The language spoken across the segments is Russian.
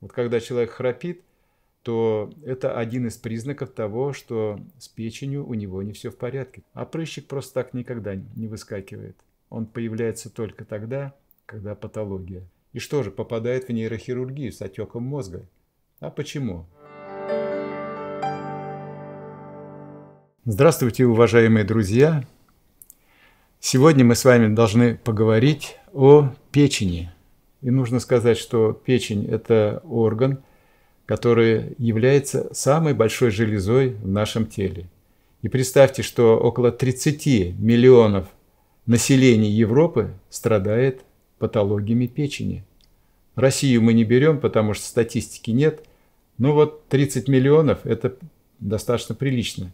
Вот когда человек храпит, то это один из признаков того, что с печенью у него не все в порядке. А прыщик просто так никогда не выскакивает. Он появляется только тогда, когда патология. И что же, попадает в нейрохирургию с отеком мозга? А почему? Здравствуйте, уважаемые друзья! Сегодня мы с вами должны поговорить о печени – и нужно сказать, что печень – это орган, который является самой большой железой в нашем теле. И представьте, что около 30 миллионов населения Европы страдает патологиями печени. Россию мы не берем, потому что статистики нет, но вот 30 миллионов – это достаточно прилично.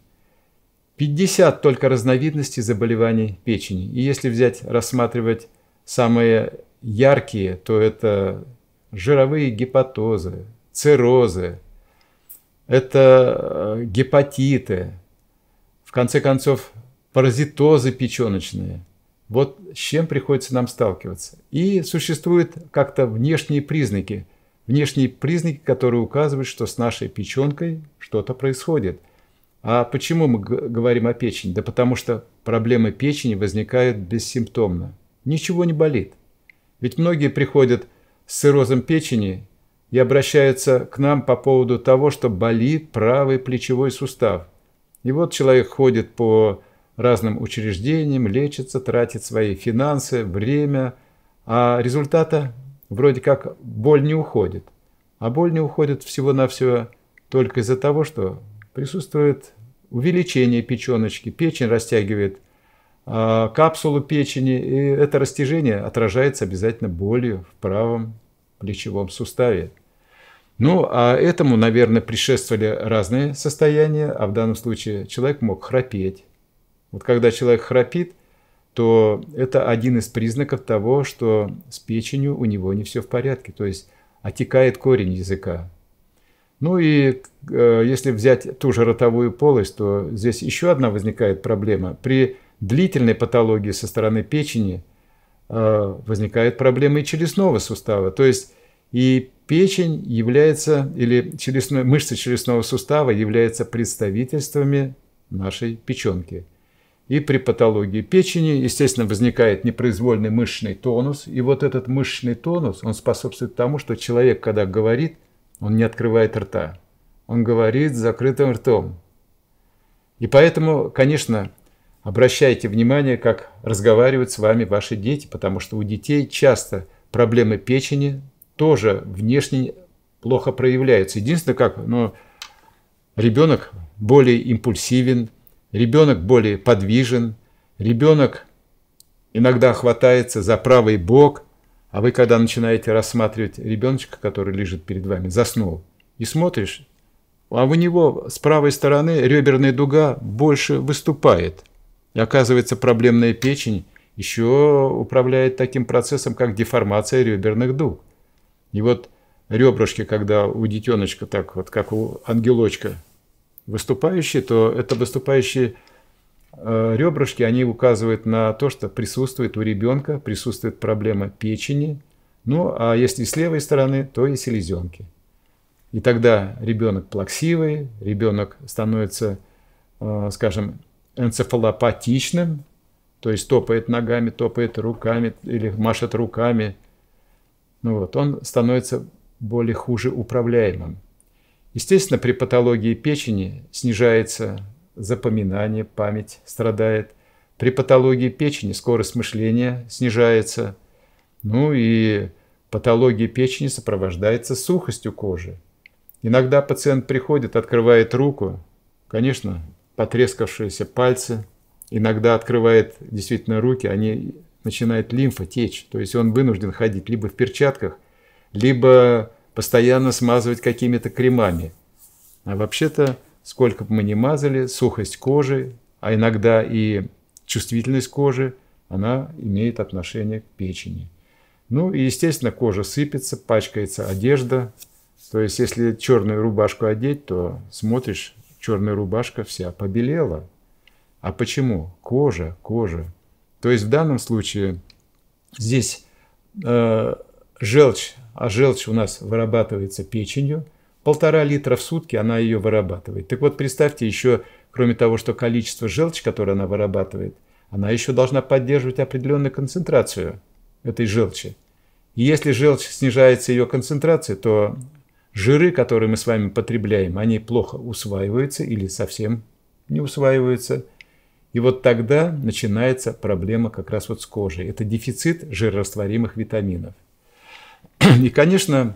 50 только разновидностей заболеваний печени. И если взять, рассматривать самые яркие, то это жировые гепатозы, циррозы, это э, гепатиты, в конце концов, паразитозы печеночные. Вот с чем приходится нам сталкиваться. И существуют как-то внешние признаки, внешние признаки, которые указывают, что с нашей печенкой что-то происходит. А почему мы говорим о печени? Да потому что проблемы печени возникают бессимптомно. Ничего не болит. Ведь многие приходят с циррозом печени и обращаются к нам по поводу того, что болит правый плечевой сустав. И вот человек ходит по разным учреждениям, лечится, тратит свои финансы, время, а результата вроде как боль не уходит. А боль не уходит всего-навсего только из-за того, что присутствует увеличение печеночки. Печень растягивает Э, капсулу печени, и это растяжение отражается обязательно болью в правом плечевом суставе. Ну, а этому, наверное, предшествовали разные состояния, а в данном случае человек мог храпеть. Вот когда человек храпит, то это один из признаков того, что с печенью у него не все в порядке, то есть отекает корень языка. Ну и э, если взять ту же ротовую полость, то здесь еще одна возникает проблема. При длительной патологии со стороны печени э, возникают проблемы и челюстного сустава. То есть и печень является, или челюстной, мышцы челюстного сустава являются представительствами нашей печенки. И при патологии печени, естественно, возникает непроизвольный мышечный тонус. И вот этот мышечный тонус, он способствует тому, что человек, когда говорит, он не открывает рта. Он говорит с закрытым ртом. И поэтому, конечно, Обращайте внимание, как разговаривают с вами ваши дети, потому что у детей часто проблемы печени тоже внешне плохо проявляются. Единственное, как ну, ребенок более импульсивен, ребенок более подвижен, ребенок иногда хватается за правый бок, а вы когда начинаете рассматривать ребеночка, который лежит перед вами, заснул, и смотришь, а у него с правой стороны реберная дуга больше выступает – и оказывается, проблемная печень еще управляет таким процессом, как деформация реберных дуг. И вот ребрышки, когда у детеночка так вот, как у ангелочка выступающие, то это выступающие э, ребрышки, они указывают на то, что присутствует у ребенка, присутствует проблема печени, ну, а если с левой стороны, то и селезенки. И тогда ребенок плаксивый, ребенок становится, э, скажем, энцефалопатичным, то есть топает ногами, топает руками или машет руками. Ну вот, он становится более хуже управляемым. Естественно, при патологии печени снижается запоминание, память страдает. При патологии печени скорость мышления снижается. Ну и патология печени сопровождается сухостью кожи. Иногда пациент приходит, открывает руку. Конечно, потрескавшиеся пальцы, иногда открывает действительно руки, они начинает лимфа течь. То есть он вынужден ходить либо в перчатках, либо постоянно смазывать какими-то кремами. А вообще-то, сколько бы мы ни мазали, сухость кожи, а иногда и чувствительность кожи, она имеет отношение к печени. Ну и, естественно, кожа сыпется, пачкается одежда. То есть, если черную рубашку одеть, то смотришь, черная рубашка вся побелела. А почему? Кожа, кожа. То есть в данном случае здесь э, желчь, а желчь у нас вырабатывается печенью, полтора литра в сутки она ее вырабатывает. Так вот, представьте еще, кроме того, что количество желчи, которое она вырабатывает, она еще должна поддерживать определенную концентрацию этой желчи. И если желчь снижается ее концентрация, то Жиры, которые мы с вами потребляем, они плохо усваиваются или совсем не усваиваются. И вот тогда начинается проблема как раз вот с кожей. Это дефицит жирорастворимых витаминов. И, конечно,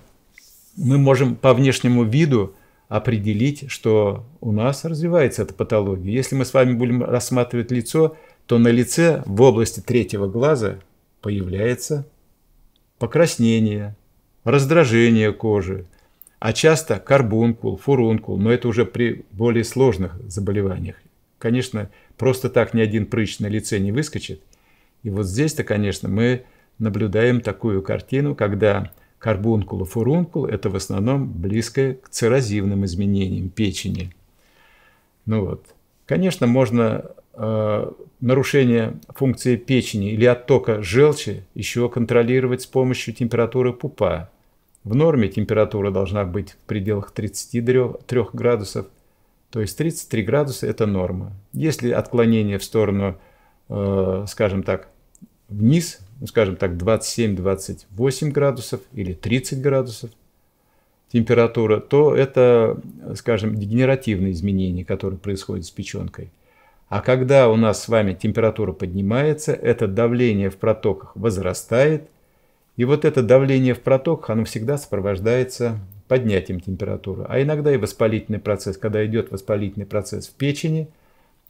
мы можем по внешнему виду определить, что у нас развивается эта патология. Если мы с вами будем рассматривать лицо, то на лице в области третьего глаза появляется покраснение, раздражение кожи, а часто карбункул, фурункул, но это уже при более сложных заболеваниях. Конечно, просто так ни один прыщ на лице не выскочит. И вот здесь-то, конечно, мы наблюдаем такую картину, когда карбункул и фурункул – это в основном близкое к циррозивным изменениям печени. Ну вот. Конечно, можно э, нарушение функции печени или оттока желчи еще контролировать с помощью температуры пупа. В норме температура должна быть в пределах 33 градусов, то есть 33 градуса – это норма. Если отклонение в сторону, э, скажем так, вниз, ну, скажем так, 27-28 градусов или 30 градусов температура, то это, скажем, дегенеративные изменения, которые происходят с печенкой. А когда у нас с вами температура поднимается, это давление в протоках возрастает – и вот это давление в протоках, оно всегда сопровождается поднятием температуры. А иногда и воспалительный процесс. Когда идет воспалительный процесс в печени,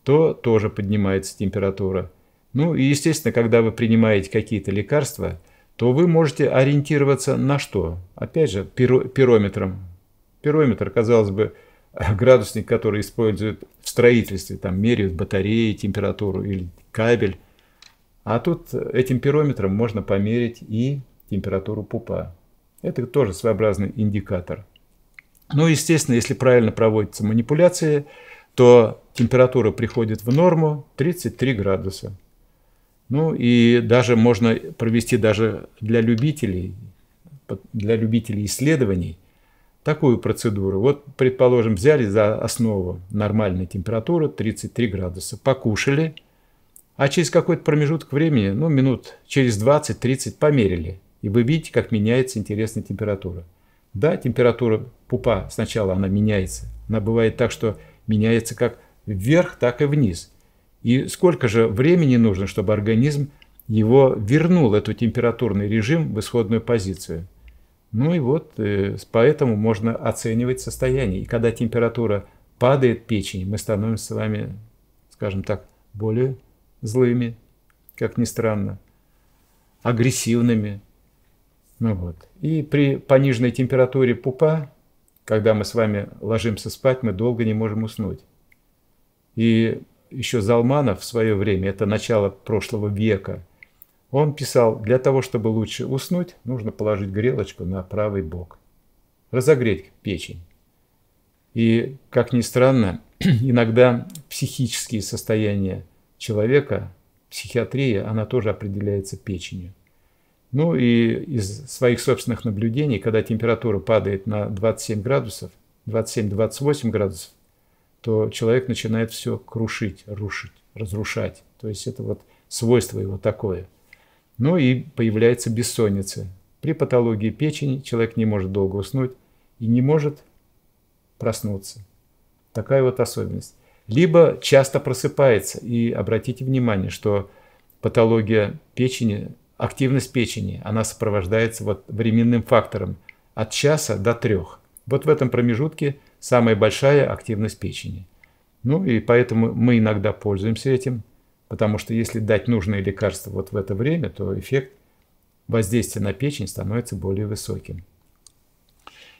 то тоже поднимается температура. Ну и естественно, когда вы принимаете какие-то лекарства, то вы можете ориентироваться на что? Опять же, пирометром. Пирометр, казалось бы, градусник, который используют в строительстве, там меряют батареи, температуру или кабель. А тут этим пирометром можно померить и температуру пупа. Это тоже своеобразный индикатор. Ну, естественно, если правильно проводятся манипуляции, то температура приходит в норму 33 градуса. Ну и даже можно провести даже для любителей, для любителей исследований такую процедуру. Вот, предположим, взяли за основу нормальной температуры 33 градуса, покушали, а через какой-то промежуток времени, ну минут через 20-30 померили – и вы видите, как меняется интересная температура. Да, температура пупа сначала она меняется. Она бывает так, что меняется как вверх, так и вниз. И сколько же времени нужно, чтобы организм его вернул, этот температурный режим, в исходную позицию. Ну и вот э, поэтому можно оценивать состояние. И когда температура падает печень, мы становимся с вами, скажем так, более злыми, как ни странно, агрессивными, ну вот. И при пониженной температуре пупа, когда мы с вами ложимся спать, мы долго не можем уснуть. И еще Залманов в свое время, это начало прошлого века, он писал, для того, чтобы лучше уснуть, нужно положить грелочку на правый бок, разогреть печень. И, как ни странно, иногда психические состояния человека, психиатрия, она тоже определяется печенью. Ну и из своих собственных наблюдений, когда температура падает на 27 градусов, 27-28 градусов, то человек начинает все крушить, рушить, разрушать. То есть это вот свойство его такое. Ну и появляется бессонница. При патологии печени человек не может долго уснуть и не может проснуться. Такая вот особенность. Либо часто просыпается. И обратите внимание, что патология печени активность печени. Она сопровождается вот временным фактором от часа до трех. Вот в этом промежутке самая большая активность печени. Ну и поэтому мы иногда пользуемся этим, потому что если дать нужное лекарство вот в это время, то эффект воздействия на печень становится более высоким.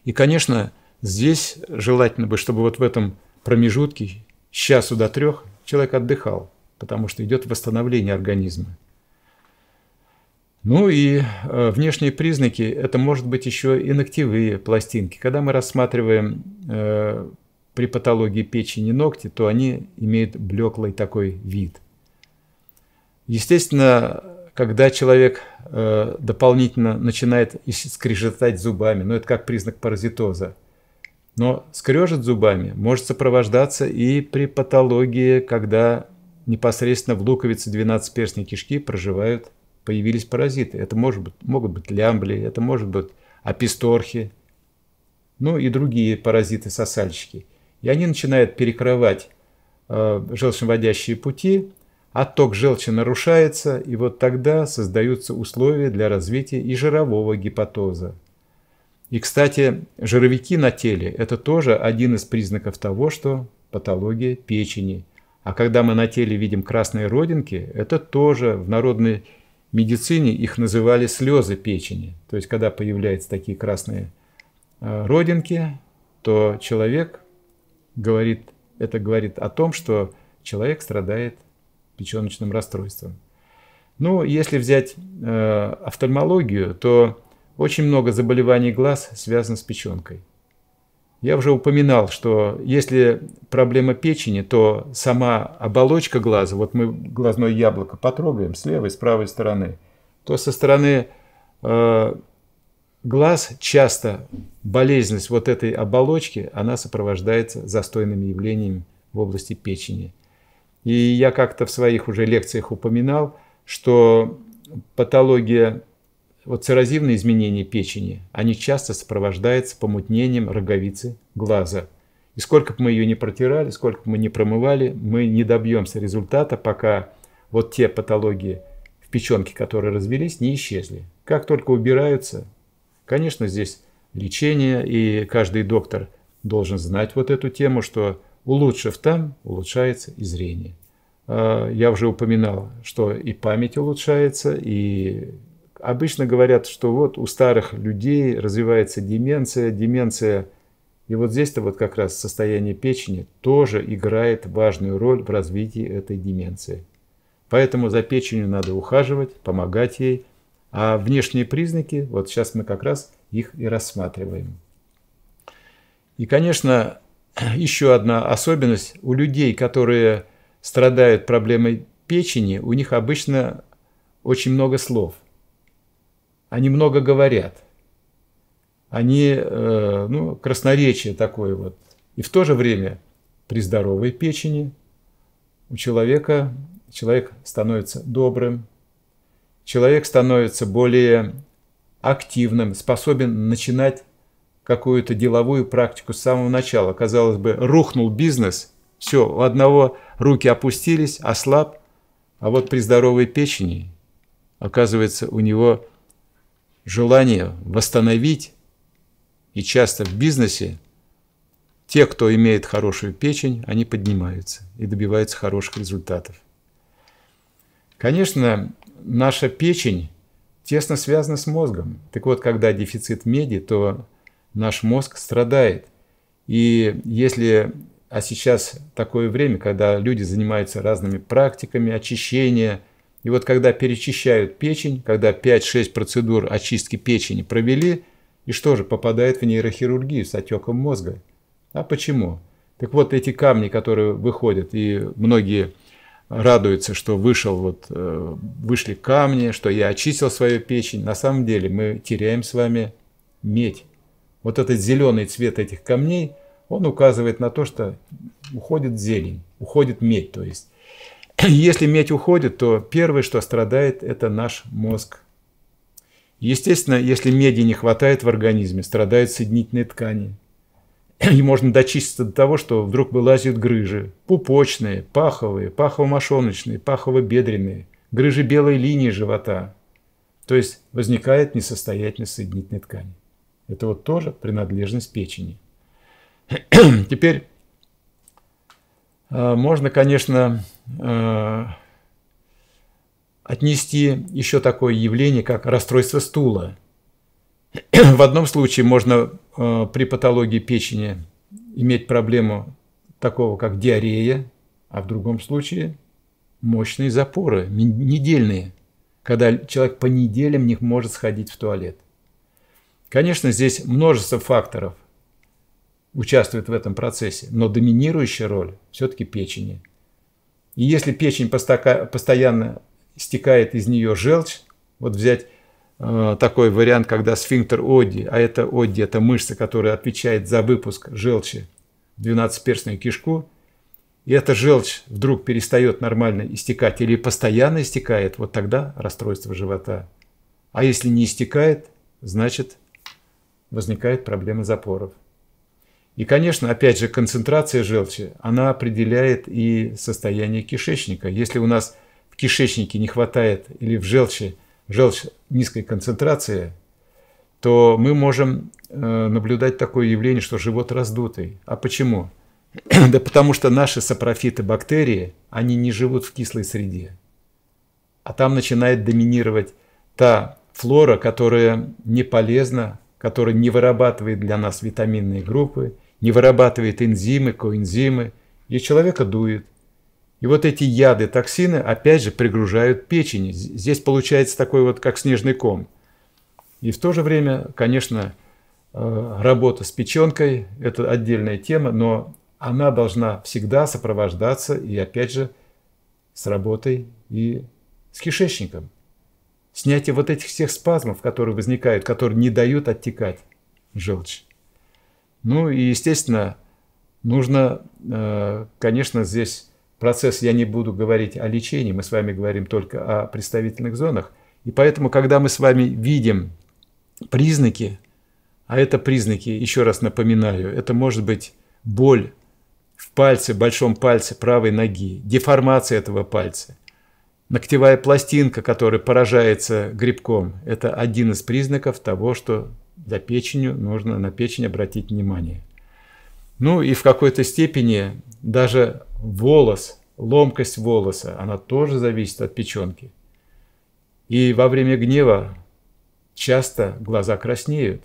И, конечно, здесь желательно бы, чтобы вот в этом промежутке с часу до трех человек отдыхал, потому что идет восстановление организма. Ну и э, внешние признаки – это может быть еще и ногтевые пластинки. Когда мы рассматриваем э, при патологии печени ногти, то они имеют блеклый такой вид. Естественно, когда человек э, дополнительно начинает скрежетать зубами, ну это как признак паразитоза, но скрежет зубами может сопровождаться и при патологии, когда непосредственно в луковице 12-перстной кишки проживают появились паразиты. Это может быть, могут быть лямбли, это может быть аписторхи, ну и другие паразиты-сосальщики. И они начинают перекрывать э, желчноводящие пути, отток желчи нарушается, и вот тогда создаются условия для развития и жирового гепатоза. И, кстати, жировики на теле – это тоже один из признаков того, что патология печени. А когда мы на теле видим красные родинки, это тоже в народной в медицине их называли слезы печени. То есть, когда появляются такие красные э, родинки, то человек говорит, это говорит о том, что человек страдает печеночным расстройством. Ну, если взять э, офтальмологию, то очень много заболеваний глаз связано с печенкой. Я уже упоминал, что если проблема печени, то сама оболочка глаза, вот мы глазное яблоко потрогаем с левой, с правой стороны, то со стороны э, глаз часто болезненность вот этой оболочки, она сопровождается застойными явлениями в области печени. И я как-то в своих уже лекциях упоминал, что патология вот циррозивные изменения печени, они часто сопровождаются помутнением роговицы глаза. И сколько бы мы ее не протирали, сколько бы мы не промывали, мы не добьемся результата, пока вот те патологии в печенке, которые развелись, не исчезли. Как только убираются, конечно, здесь лечение, и каждый доктор должен знать вот эту тему, что улучшив там, улучшается и зрение. А, я уже упоминал, что и память улучшается, и Обычно говорят, что вот у старых людей развивается деменция, деменция. И вот здесь-то вот как раз состояние печени тоже играет важную роль в развитии этой деменции. Поэтому за печенью надо ухаживать, помогать ей. А внешние признаки, вот сейчас мы как раз их и рассматриваем. И, конечно, еще одна особенность. У людей, которые страдают проблемой печени, у них обычно очень много слов – они много говорят. Они, э, ну, красноречие такое вот. И в то же время при здоровой печени у человека, человек становится добрым, человек становится более активным, способен начинать какую-то деловую практику с самого начала. Казалось бы, рухнул бизнес, все, у одного руки опустились, ослаб, а вот при здоровой печени, оказывается, у него желание восстановить, и часто в бизнесе те, кто имеет хорошую печень, они поднимаются и добиваются хороших результатов. Конечно, наша печень тесно связана с мозгом. Так вот, когда дефицит меди, то наш мозг страдает. И если... А сейчас такое время, когда люди занимаются разными практиками очищения – и вот когда перечищают печень, когда 5-6 процедур очистки печени провели, и что же, попадает в нейрохирургию с отеком мозга. А почему? Так вот, эти камни, которые выходят, и многие радуются, что вышел вот, э, вышли камни, что я очистил свою печень. На самом деле мы теряем с вами медь. Вот этот зеленый цвет этих камней, он указывает на то, что уходит зелень, уходит медь, то есть. Если медь уходит, то первое, что страдает, это наш мозг. Естественно, если меди не хватает в организме, страдают соединительные ткани. И можно дочиститься до того, что вдруг вылазят грыжи. Пупочные, паховые, пахово-мошоночные, пахово-бедренные, грыжи белой линии живота. То есть возникает несостоятельность соединительной ткани. Это вот тоже принадлежность печени. Теперь а, можно, конечно, Э, отнести еще такое явление, как расстройство стула. В одном случае можно э, при патологии печени иметь проблему такого, как диарея, а в другом случае мощные запоры, недельные, когда человек по неделям не может сходить в туалет. Конечно, здесь множество факторов участвует в этом процессе, но доминирующая роль все-таки печени – и если печень постоянно стекает из нее желчь, вот взять э, такой вариант, когда сфинктер оди, а это оди, это мышца, которая отвечает за выпуск желчи в 12-перстную кишку, и эта желчь вдруг перестает нормально истекать или постоянно истекает, вот тогда расстройство живота. А если не истекает, значит возникает проблема запоров. И, конечно, опять же, концентрация желчи, она определяет и состояние кишечника. Если у нас в кишечнике не хватает или в желчи, желчь низкой концентрации, то мы можем э, наблюдать такое явление, что живот раздутый. А почему? да потому что наши сапрофиты бактерии, они не живут в кислой среде. А там начинает доминировать та флора, которая не полезна который не вырабатывает для нас витаминные группы, не вырабатывает энзимы, коэнзимы, и человека дует. И вот эти яды, токсины опять же пригружают печень. Здесь получается такой вот, как снежный ком. И в то же время, конечно, э, работа с печенкой – это отдельная тема, но она должна всегда сопровождаться и, опять же, с работой и с кишечником – Снятие вот этих всех спазмов, которые возникают, которые не дают оттекать желчь. Ну и, естественно, нужно, э, конечно, здесь процесс, я не буду говорить о лечении, мы с вами говорим только о представительных зонах. И поэтому, когда мы с вами видим признаки, а это признаки, еще раз напоминаю, это может быть боль в пальце, большом пальце правой ноги, деформация этого пальца, Ногтевая пластинка, которая поражается грибком, это один из признаков того, что за печенью нужно на печень обратить внимание. Ну и в какой-то степени даже волос, ломкость волоса, она тоже зависит от печенки. И во время гнева часто глаза краснеют.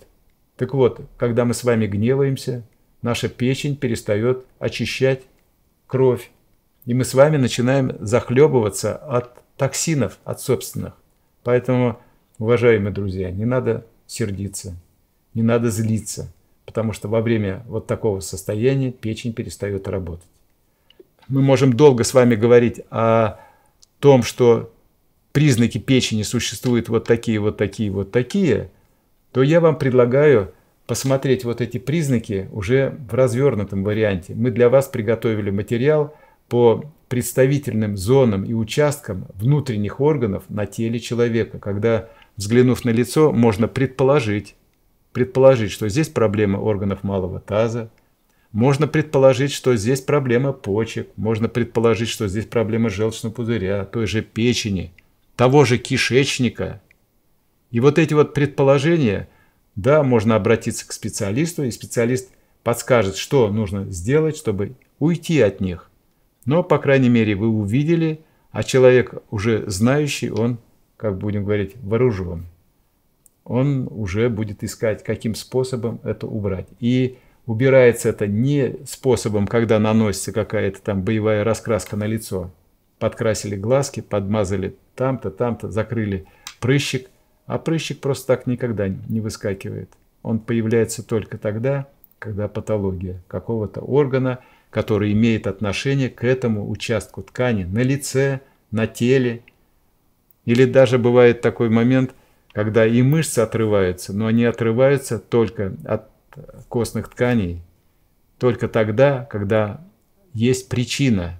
Так вот, когда мы с вами гневаемся, наша печень перестает очищать кровь. И мы с вами начинаем захлебываться от токсинов от собственных. Поэтому, уважаемые друзья, не надо сердиться, не надо злиться, потому что во время вот такого состояния печень перестает работать. Мы можем долго с вами говорить о том, что признаки печени существуют вот такие, вот такие, вот такие, то я вам предлагаю посмотреть вот эти признаки уже в развернутом варианте. Мы для вас приготовили материал по представительным зонам и участкам внутренних органов на теле человека, когда, взглянув на лицо, можно предположить, предположить, что здесь проблема органов малого таза, можно предположить, что здесь проблема почек, можно предположить, что здесь проблема желчного пузыря, той же печени, того же кишечника. И вот эти вот предположения, да, можно обратиться к специалисту, и специалист подскажет, что нужно сделать, чтобы уйти от них. Но, по крайней мере, вы увидели, а человек уже знающий, он, как будем говорить, вооружен. Он уже будет искать, каким способом это убрать. И убирается это не способом, когда наносится какая-то там боевая раскраска на лицо. Подкрасили глазки, подмазали там-то, там-то, закрыли прыщик. А прыщик просто так никогда не выскакивает. Он появляется только тогда, когда патология какого-то органа – который имеет отношение к этому участку ткани на лице, на теле. Или даже бывает такой момент, когда и мышцы отрываются, но они отрываются только от костных тканей, только тогда, когда есть причина.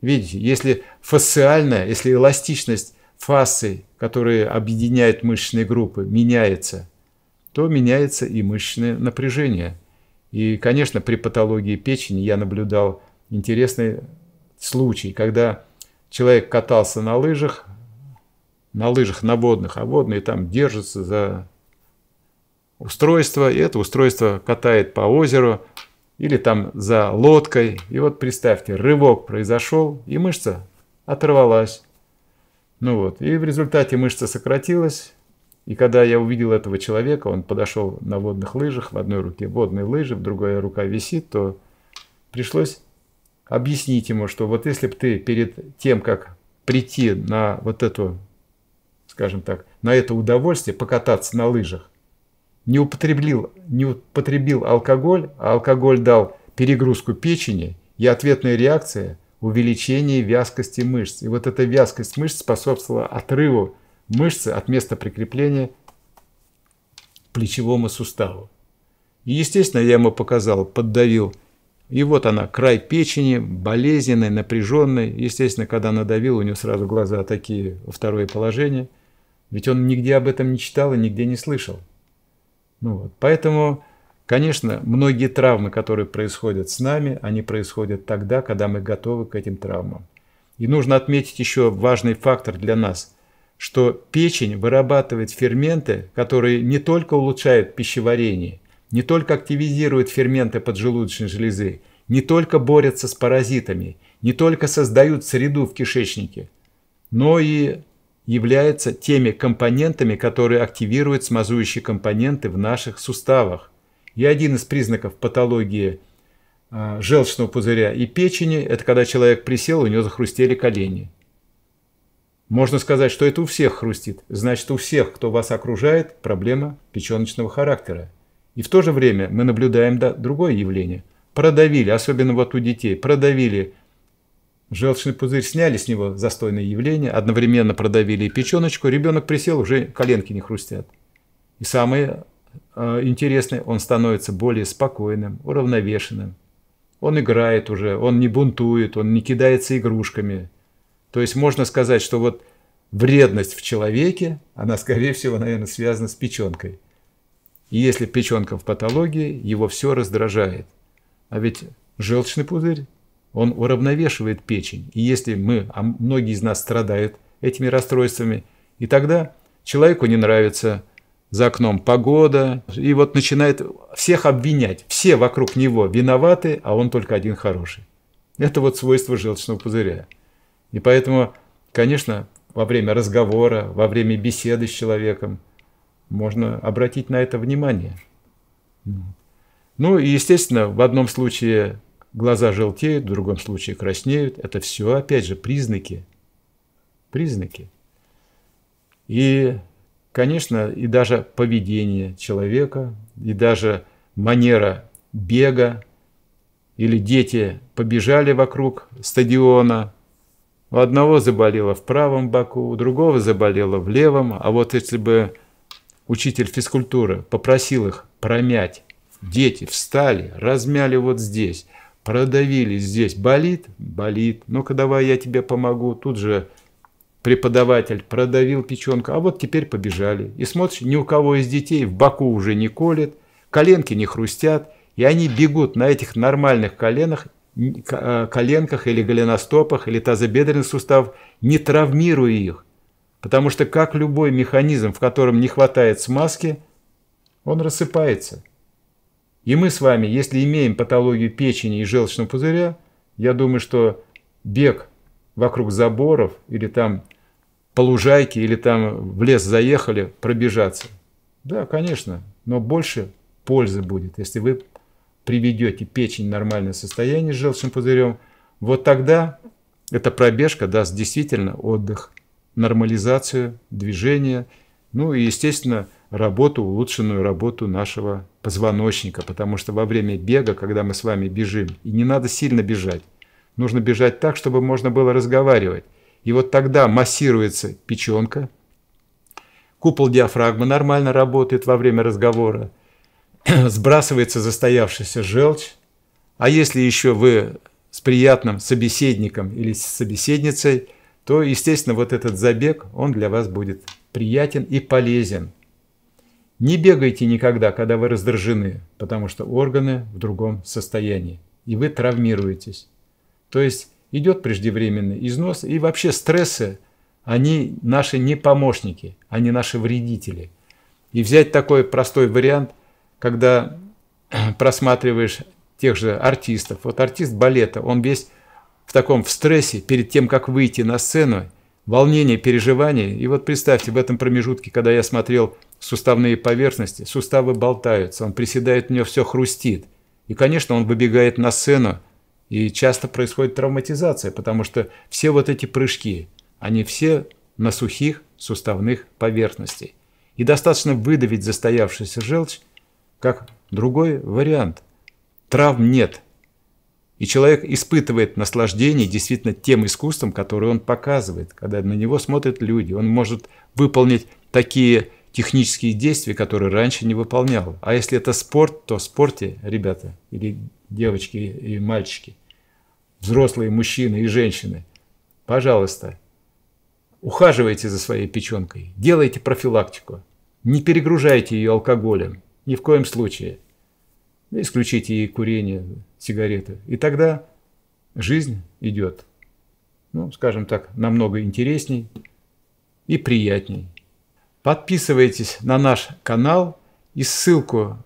Видите, если фасциальная, если эластичность фасций, которые объединяют мышечные группы, меняется, то меняется и мышечное напряжение – и, конечно, при патологии печени я наблюдал интересный случай, когда человек катался на лыжах, на лыжах, на водных, а водные там держатся за устройство, и это устройство катает по озеру или там за лодкой. И вот представьте, рывок произошел, и мышца оторвалась. Ну вот, и в результате мышца сократилась, и когда я увидел этого человека, он подошел на водных лыжах, в одной руке водные лыжи, в другой рука висит, то пришлось объяснить ему, что вот если бы ты перед тем, как прийти на вот эту, скажем так, на это удовольствие, покататься на лыжах, не употребил, не употребил алкоголь, а алкоголь дал перегрузку печени, и ответная реакция – увеличение вязкости мышц. И вот эта вязкость мышц способствовала отрыву мышцы от места прикрепления к плечевому суставу. И, естественно, я ему показал, поддавил. И вот она, край печени, болезненный, напряженный. Естественно, когда надавил, у него сразу глаза такие во второе положение. Ведь он нигде об этом не читал и нигде не слышал. Ну вот. Поэтому, конечно, многие травмы, которые происходят с нами, они происходят тогда, когда мы готовы к этим травмам. И нужно отметить еще важный фактор для нас – что печень вырабатывает ферменты, которые не только улучшают пищеварение, не только активизируют ферменты поджелудочной железы, не только борются с паразитами, не только создают среду в кишечнике, но и являются теми компонентами, которые активируют смазующие компоненты в наших суставах. И один из признаков патологии э, желчного пузыря и печени – это когда человек присел, у него захрустели колени. Можно сказать, что это у всех хрустит. Значит, у всех, кто вас окружает, проблема печеночного характера. И в то же время мы наблюдаем да, другое явление. Продавили, особенно вот у детей, продавили желчный пузырь, сняли с него застойное явление, одновременно продавили и печеночку, ребенок присел, уже коленки не хрустят. И самое а, интересное, он становится более спокойным, уравновешенным. Он играет уже, он не бунтует, он не кидается игрушками – то есть можно сказать, что вот вредность в человеке, она, скорее всего, наверное, связана с печенкой. И если печенка в патологии, его все раздражает. А ведь желчный пузырь, он уравновешивает печень. И если мы, а многие из нас страдают этими расстройствами, и тогда человеку не нравится за окном погода, и вот начинает всех обвинять. Все вокруг него виноваты, а он только один хороший. Это вот свойство желчного пузыря. И поэтому, конечно, во время разговора, во время беседы с человеком можно обратить на это внимание. Ну и, естественно, в одном случае глаза желтеют, в другом случае краснеют. Это все, опять же, признаки. Признаки. И, конечно, и даже поведение человека, и даже манера бега, или дети побежали вокруг стадиона, у одного заболело в правом боку, у другого заболело в левом. А вот если бы учитель физкультуры попросил их промять, дети встали, размяли вот здесь, продавили здесь. Болит? Болит. Ну-ка давай я тебе помогу. Тут же преподаватель продавил печенку, а вот теперь побежали. И смотришь, ни у кого из детей в боку уже не колет, коленки не хрустят, и они бегут на этих нормальных коленах Э, коленках или голеностопах или тазобедренный сустав не травмируя их. Потому что как любой механизм, в котором не хватает смазки, он рассыпается. И мы с вами, если имеем патологию печени и желчного пузыря, я думаю, что бег вокруг заборов или там по лужайке, или там в лес заехали пробежаться. Да, конечно, но больше пользы будет, если вы приведете печень в нормальное состояние с желчным пузырем, вот тогда эта пробежка даст действительно отдых, нормализацию движения, ну и, естественно, работу, улучшенную работу нашего позвоночника, потому что во время бега, когда мы с вами бежим, и не надо сильно бежать, нужно бежать так, чтобы можно было разговаривать. И вот тогда массируется печенка, купол диафрагмы нормально работает во время разговора, сбрасывается застоявшаяся желчь, а если еще вы с приятным собеседником или с собеседницей, то, естественно, вот этот забег, он для вас будет приятен и полезен. Не бегайте никогда, когда вы раздражены, потому что органы в другом состоянии, и вы травмируетесь. То есть идет преждевременный износ, и вообще стрессы, они наши не помощники, они наши вредители. И взять такой простой вариант – когда просматриваешь тех же артистов, вот артист балета, он весь в таком в стрессе перед тем, как выйти на сцену, волнение, переживание. И вот представьте, в этом промежутке, когда я смотрел суставные поверхности, суставы болтаются, он приседает, у него все хрустит. И, конечно, он выбегает на сцену, и часто происходит травматизация, потому что все вот эти прыжки, они все на сухих суставных поверхностей. И достаточно выдавить застоявшуюся желчь, как другой вариант. Травм нет. И человек испытывает наслаждение действительно тем искусством, которое он показывает, когда на него смотрят люди. Он может выполнить такие технические действия, которые раньше не выполнял. А если это спорт, то в спорте, ребята, или девочки и мальчики, взрослые мужчины и женщины, пожалуйста, ухаживайте за своей печенкой, делайте профилактику, не перегружайте ее алкоголем, ни в коем случае. Исключите и курение, сигареты. И тогда жизнь идет, ну, скажем так, намного интересней и приятней. Подписывайтесь на наш канал и ссылку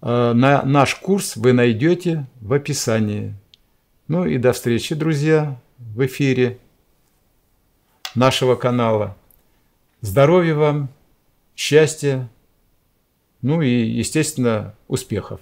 э, на наш курс вы найдете в описании. Ну и до встречи, друзья, в эфире нашего канала. Здоровья вам, счастья! ну и, естественно, успехов.